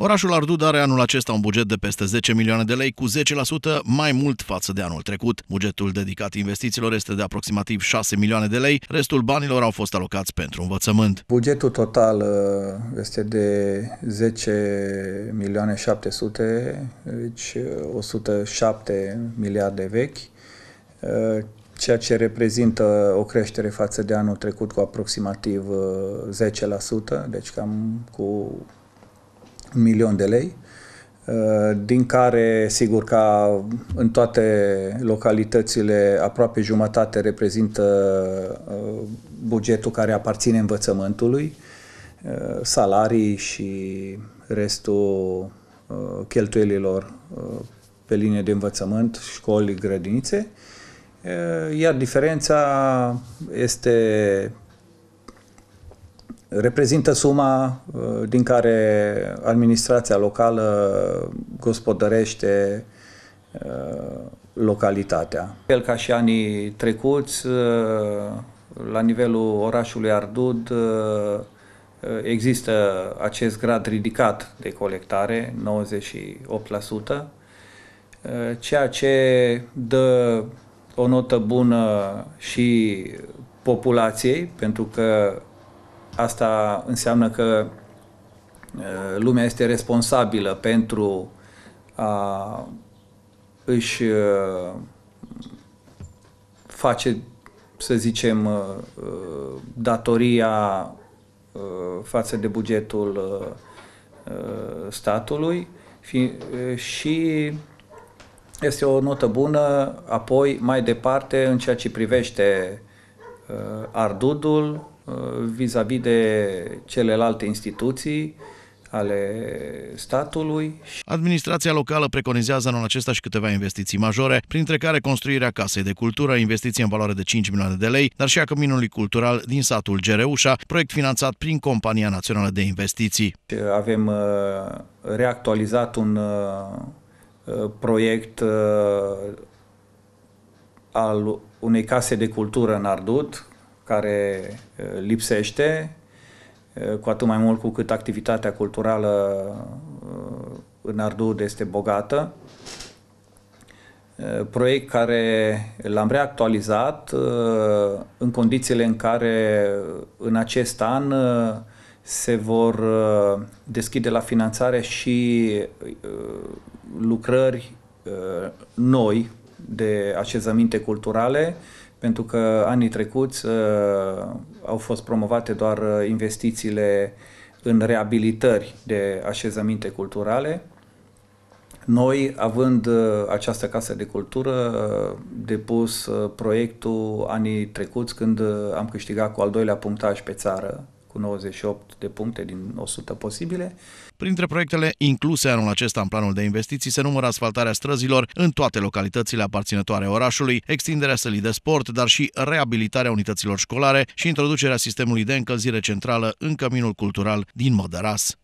Orașul Ardud are anul acesta un buget de peste 10 milioane de lei, cu 10% mai mult față de anul trecut. Bugetul dedicat investițiilor este de aproximativ 6 milioane de lei, restul banilor au fost alocați pentru învățământ. Bugetul total uh, este de 10 milioane 700, deci 107 uh, miliarde vechi, uh, ceea ce reprezintă o creștere față de anul trecut cu aproximativ 10%, deci cam cu un milion de lei, uh, din care, sigur, ca în toate localitățile, aproape jumătate reprezintă uh, bugetul care aparține învățământului, uh, salarii și restul cheltuielilor pe linie de învățământ, școli, grădinițe, iar diferența este reprezintă suma uh, din care administrația locală gospodărește uh, localitatea. El ca și anii trecuți, uh, la nivelul orașului Ardud există acest grad ridicat de colectare, 98%, ceea ce dă o notă bună și populației, pentru că Asta înseamnă că uh, lumea este responsabilă pentru a își uh, face, să zicem, uh, datoria față de bugetul statului și este o notă bună apoi mai departe în ceea ce privește ardudul, Uh, vis-a-vis de celelalte instituții ale statului. Administrația locală preconizează anul acesta și câteva investiții majore, printre care construirea casei de cultură, investiție în valoare de 5 milioane de lei, dar și a Căminului Cultural din satul Gereușa, proiect finanțat prin Compania Națională de Investiții. Avem uh, reactualizat un uh, proiect al unei case de cultură în Ardut, care uh, lipsește, uh, cu atât mai mult cu cât activitatea culturală uh, în Ardud este bogată. Proiect care l-am reactualizat în condițiile în care în acest an se vor deschide la finanțare și lucrări noi de așezăminte culturale pentru că anii trecuți uh, au fost promovate doar uh, investițiile în reabilitări de așezăminte culturale. Noi, având uh, această casă de cultură, uh, depus uh, proiectul anii trecuți când uh, am câștigat cu al doilea punctaj pe țară cu 98 de puncte din 100 posibile. Printre proiectele incluse anul acesta în planul de investiții se numără asfaltarea străzilor în toate localitățile aparținătoare orașului, extinderea sălii de sport, dar și reabilitarea unităților școlare și introducerea sistemului de încălzire centrală în căminul cultural din Mădăras.